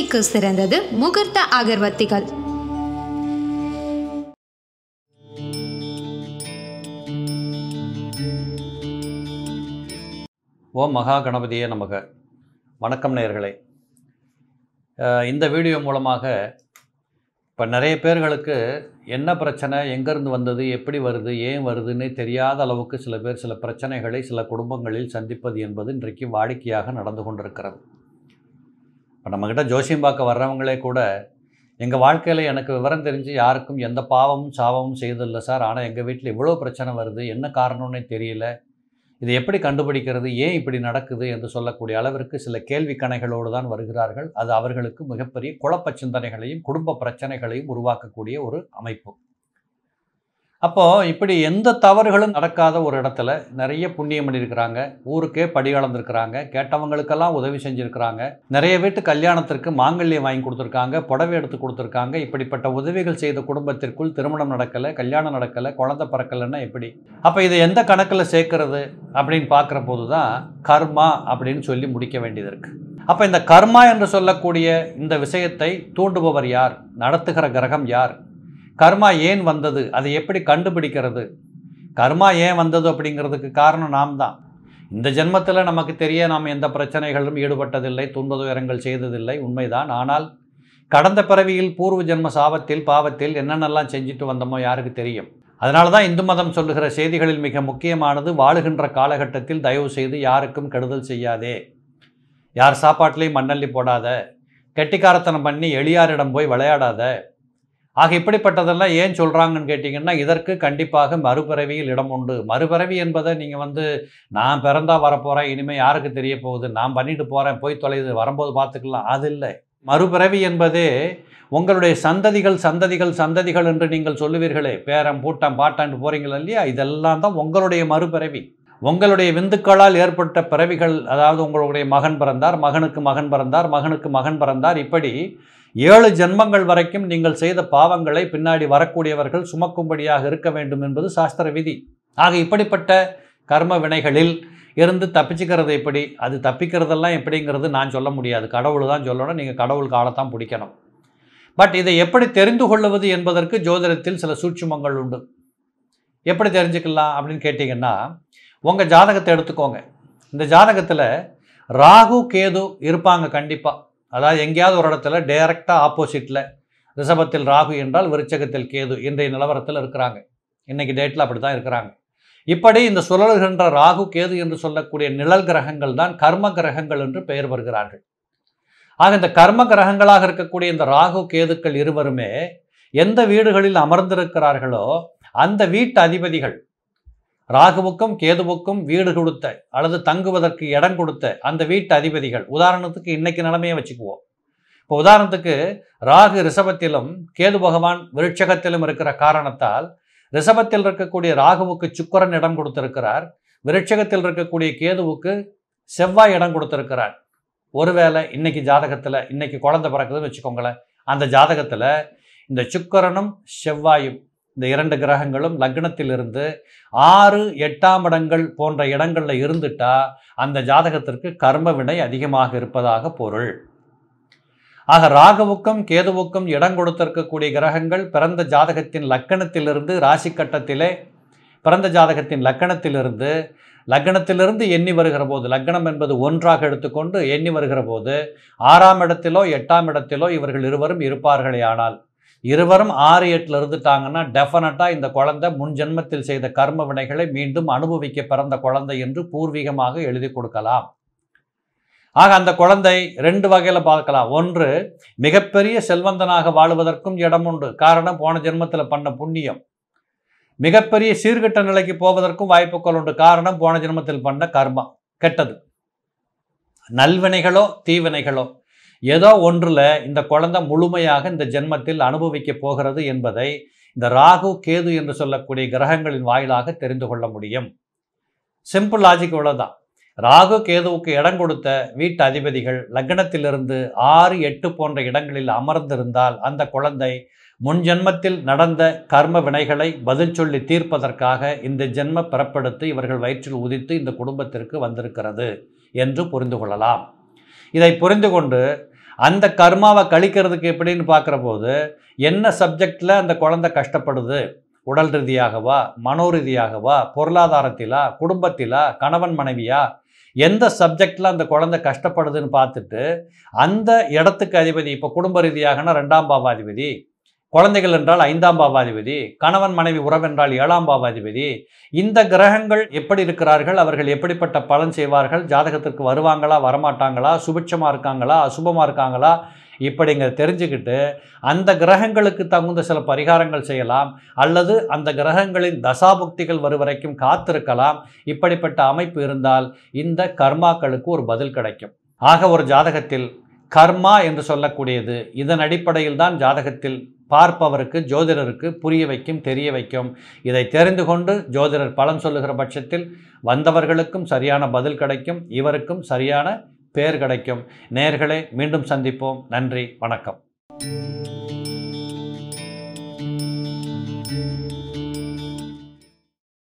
சிகிச்சைக்கு சிறந்தது முகூர்த்த அகர்வத்திகள் ஓம் மகா கணபதியே நமக வணக்கம் நேர்களே இந்த வீடியோ மூலமாக இப்போ நிறைய பேர்களுக்கு என்ன பிரச்சனை எங்கேருந்து வந்தது எப்படி வருது ஏன் வருதுன்னு தெரியாத அளவுக்கு சில பேர் சில பிரச்சனைகளை சில குடும்பங்களில் சந்திப்பது என்பது இன்றைக்கு வாடிக்கையாக நடந்து கொண்டிருக்கிறது இப்போ நம்மக்கிட்ட ஜோசியம் பார்க்க வர்றவங்களே கூட எங்கள் வாழ்க்கையில் எனக்கு விவரம் தெரிஞ்சு யாருக்கும் எந்த பாவமும் சாபமும் செய்ததில்லை சார் ஆனால் எங்கள் வீட்டில் இவ்வளோ பிரச்சனை வருது என்ன காரணம்னே தெரியல இதை எப்படி கண்டுபிடிக்கிறது ஏன் இப்படி நடக்குது என்று சொல்லக்கூடிய அளவிற்கு சில கேள்வி கணைகளோடு தான் வருகிறார்கள் அது அவர்களுக்கு மிகப்பெரிய குழப்ப சிந்தனைகளையும் குடும்ப பிரச்சனைகளையும் உருவாக்கக்கூடிய ஒரு அமைப்பு அப்போ இப்படி எந்த தவறுகளும் நடக்காத ஒரு இடத்துல நிறைய புண்ணியம் பண்ணியிருக்கிறாங்க ஊருக்கே படி அளந்திருக்கிறாங்க கேட்டவங்களுக்கெல்லாம் உதவி செஞ்சுருக்கிறாங்க நிறைய வீட்டு கல்யாணத்திற்கு மாங்கல்யம் வாங்கி கொடுத்துருக்காங்க புடவை எடுத்து கொடுத்துருக்காங்க இப்படிப்பட்ட உதவிகள் செய்த குடும்பத்திற்குள் திருமணம் நடக்கலை கல்யாணம் நடக்கலை குழந்த பறக்கலைன்னா எப்படி அப்போ இதை எந்த கணக்கில் சேர்க்கறது அப்படின்னு பார்க்குற போது தான் கர்மா அப்படின்னு சொல்லி முடிக்க வேண்டியது இருக்குது அப்போ இந்த கர்மா என்று சொல்லக்கூடிய இந்த விஷயத்தை தூண்டுபவர் யார் நடத்துகிற கிரகம் யார் கர்மா ஏன் வந்தது அதை எப்படி கண்டுபிடிக்கிறது கர்மா ஏன் வந்தது அப்படிங்கிறதுக்கு காரணம் நாம் தான் இந்த ஜென்மத்தில் நமக்கு தெரிய நாம் எந்த பிரச்சனைகளிலும் ஈடுபட்டதில்லை துன்பதுயரங்கள் செய்ததில்லை உண்மைதான் ஆனால் கடந்த பிறவியில் பூர்வ ஜென்ம சாபத்தில் பாவத்தில் என்னென்னலாம் செஞ்சுட்டு வந்தோமோ யாருக்கு தெரியும் அதனால தான் இந்து மதம் சொல்லுகிற செய்திகளில் மிக முக்கியமானது வாழுகின்ற காலகட்டத்தில் தயவு செய்து யாருக்கும் கெடுதல் செய்யாதே யார் சாப்பாட்டிலையும் மண்ணள்ளி போடாத கெட்டிக்காரத்தனம் பண்ணி எளியாரிடம் போய் விளையாடாத ஆக இப்படிப்பட்டதெல்லாம் ஏன் சொல்கிறாங்கன்னு கேட்டிங்கன்னா இதற்கு கண்டிப்பாக மறுபிறவியில் இடம் உண்டு மறுபிறவி என்பதை நீங்கள் வந்து நான் பிறந்தா வரப்போகிறேன் இனிமேல் யாருக்கு தெரிய போகுது நான் பண்ணிட்டு போகிறேன் போய் தொலைது வரும்போது பார்த்துக்கலாம் அது இல்லை மறுபிறவி என்பதே உங்களுடைய சந்ததிகள் சந்ததிகள் சந்ததிகள் என்று நீங்கள் சொல்லுவீர்களே பேரம் பூட்டம் பாட்டான்னு போகிறீங்களா இல்லையா இதெல்லாம் தான் உங்களுடைய மறுபிறவி உங்களுடைய விந்துக்களால் ஏற்பட்ட பிறவிகள் அதாவது உங்களுடைய மகன் பிறந்தார் மகனுக்கு மகன் பிறந்தார் மகனுக்கு மகன் பிறந்தார் இப்படி ஏழு ஜென்மங்கள் வரைக்கும் நீங்கள் செய்த பாவங்களை பின்னாடி வரக்கூடியவர்கள் சுமக்கும்படியாக இருக்க வேண்டும் என்பது சாஸ்திர விதி ஆக இப்படிப்பட்ட கர்ம வினைகளில் இருந்து தப்பிச்சுக்கிறது எப்படி அது தப்பிக்கிறதெல்லாம் எப்படிங்கிறது நான் சொல்ல முடியாது கடவுள் தான் சொல்லணும் நீங்கள் கடவுள் காலத்தான் பிடிக்கணும் பட் இதை எப்படி தெரிந்து கொள்வது என்பதற்கு ஜோதிடத்தில் சில சூட்சுமங்கள் உண்டு எப்படி தெரிஞ்சுக்கலாம் அப்படின்னு கேட்டிங்கன்னா உங்கள் ஜாதகத்தை எடுத்துக்கோங்க இந்த ஜாதகத்தில் ராகு கேது இருப்பாங்க கண்டிப்பாக அதாவது எங்கேயாவது ஒரு இடத்துல டைரெக்டாக ஆப்போசிட்டில் ரிஷபத்தில் ராகு என்றால் விருச்சகத்தில் கேது இன்றைய நிலவரத்தில் இருக்கிறாங்க இன்றைக்கி டேட்டில் அப்படி தான் இருக்கிறாங்க இப்படி இந்த சுழல்கின்ற ராகு கேது என்று சொல்லக்கூடிய நிழல் கிரகங்கள் தான் கர்ம கிரகங்கள் என்று பெயர் வருகிறார்கள் ஆக இந்த கர்ம கிரகங்களாக இருக்கக்கூடிய இந்த ராகு கேதுக்கள் இருவருமே எந்த வீடுகளில் அமர்ந்திருக்கிறார்களோ அந்த வீட்டு அதிபதிகள் ராகுவுக்கும் கேதுவுக்கும் வீடு கொடுத்த அல்லது தங்குவதற்கு இடம் கொடுத்த அந்த வீட்டு அதிபதிகள் உதாரணத்துக்கு இன்னைக்கு நிலைமையை வச்சுக்குவோம் இப்போ உதாரணத்துக்கு ராகு ரிஷபத்திலும் கேது பகவான் விருட்சகத்திலும் இருக்கிற காரணத்தால் ரிஷபத்தில் இருக்கக்கூடிய ராகுவுக்கு சுக்கரன் இடம் கொடுத்திருக்கிறார் விருட்சகத்தில் இருக்கக்கூடிய கேதுவுக்கு செவ்வாய் இடம் கொடுத்திருக்கிறார் ஒருவேளை இன்னைக்கு ஜாதகத்தில் இன்னைக்கு குழந்தை பிறக்குதுன்னு வச்சுக்கோங்களேன் அந்த ஜாதகத்தில் இந்த சுக்கரனும் செவ்வாயும் இந்த இரண்டு கிரகங்களும் லக்னத்திலிருந்து ஆறு எட்டாம் இடங்கள் போன்ற இடங்களில் இருந்துட்டா அந்த ஜாதகத்திற்கு கர்ம வினை அதிகமாக இருப்பதாக பொருள் ஆக ராகுவுக்கும் கேதுவுக்கும் இடம் கொடுத்திருக்கக்கூடிய கிரகங்கள் பிறந்த ஜாதகத்தின் லக்கணத்திலிருந்து ராசி கட்டத்திலே பிறந்த ஜாதகத்தின் லக்கணத்திலிருந்து லக்னத்திலிருந்து எண்ணி வருகிற போது லக்னம் என்பது ஒன்றாக எடுத்துக்கொண்டு எண்ணி வருகிற போது ஆறாம் இடத்திலோ எட்டாம் இடத்திலோ இவர்கள் இருவரும் இருப்பார்களே ஆனால் இருவரும் ஆறு எட்டில் இருந்துட்டாங்கன்னா டெஃபினட்டாக இந்த குழந்தை முன் ஜென்மத்தில் செய்த கர்ம வினைகளை மீண்டும் அனுபவிக்க பிறந்த குழந்தை என்று பூர்வீகமாக எழுதி கொடுக்கலாம் ஆக அந்த குழந்தை ரெண்டு வகையில் பார்க்கலாம் ஒன்று மிகப்பெரிய செல்வந்தனாக வாழ்வதற்கும் இடம் உண்டு காரணம் போன ஜென்மத்தில் பண்ண புண்ணியம் மிகப்பெரிய சீர்கட்ட நிலைக்கு போவதற்கும் வாய்ப்புகள் உண்டு காரணம் போன ஜென்மத்தில் பண்ண கர்மம் கெட்டது நல்வினைகளோ தீவினைகளோ ஏதோ ஒன்றில் இந்த குழந்தை முழுமையாக இந்த ஜென்மத்தில் அனுபவிக்க போகிறது என்பதை இந்த ராகு கேது என்று சொல்லக்கூடிய கிரகங்களின் வாயிலாக தெரிந்து கொள்ள முடியும் சிம்பிள் லாஜிக் இவ்வளோதான் ராகு கேதுவுக்கு இடம் கொடுத்த வீட்டு அதிபதிகள் லக்னத்திலிருந்து ஆறு எட்டு போன்ற இடங்களில் அமர்ந்திருந்தால் அந்த குழந்தை முன் ஜென்மத்தில் நடந்த கர்ம வினைகளை பதில் சொல்லி தீர்ப்பதற்காக இந்த ஜென்ம பிறப்பெடுத்து இவர்கள் வயிற்றில் உதித்து இந்த குடும்பத்திற்கு வந்திருக்கிறது என்று புரிந்து கொள்ளலாம் இதை புரிந்து கொண்டு அந்த கர்மாவை கழிக்கிறதுக்கு எப்படின்னு பார்க்குற போது என்ன சப்ஜெக்டில் அந்த குழந்தை கஷ்டப்படுது உடல் ரீதியாகவா மனோ ரீதியாகவா பொருளாதாரத்திலா குடும்பத்திலா கணவன் மனைவியா எந்த சப்ஜெக்டில் அந்த குழந்தை கஷ்டப்படுதுன்னு பார்த்துட்டு அந்த இடத்துக்கு அதிபதி இப்போ குடும்ப ரீதியாகனா ரெண்டாம் பாவாதிபதி குழந்தைகள் என்றால் ஐந்தாம் பாவாதிபதி கணவன் மனைவி உறவென்றால் ஏழாம் பாவாதிபதி இந்த கிரகங்கள் எப்படி இருக்கிறார்கள் அவர்கள் எப்படிப்பட்ட பலன் செய்வார்கள் ஜாதகத்திற்கு வருவாங்களா வரமாட்டாங்களா சுபிட்சமாக இருக்காங்களா அசுபமாக இருக்காங்களா இப்படிங்கிற தெரிஞ்சுக்கிட்டு அந்த கிரகங்களுக்கு தகுந்த சில பரிகாரங்கள் செய்யலாம் அல்லது அந்த கிரகங்களின் தசாபுக்திகள் வரைக்கும் காத்திருக்கலாம் இப்படிப்பட்ட அமைப்பு இருந்தால் இந்த கர்மாக்களுக்கு ஒரு பதில் கிடைக்கும் ஆக ஒரு ஜாதகத்தில் கர்மா என்று சொல்லக்கூடியது இதன் அடிப்படையில் தான் ஜாதகத்தில் பார்ப்பவருக்கு ஜோதிடருக்கு புரிய வைக்கும் தெரிய வைக்கும் இதை தெரிந்து கொண்டு ஜோதிடர் பலன் சொல்லுகிற பட்சத்தில் வந்தவர்களுக்கும் சரியான பதில் கிடைக்கும் இவருக்கும் சரியான பேர் கிடைக்கும் நேர்களே மீண்டும் சந்திப்போம் நன்றி வணக்கம்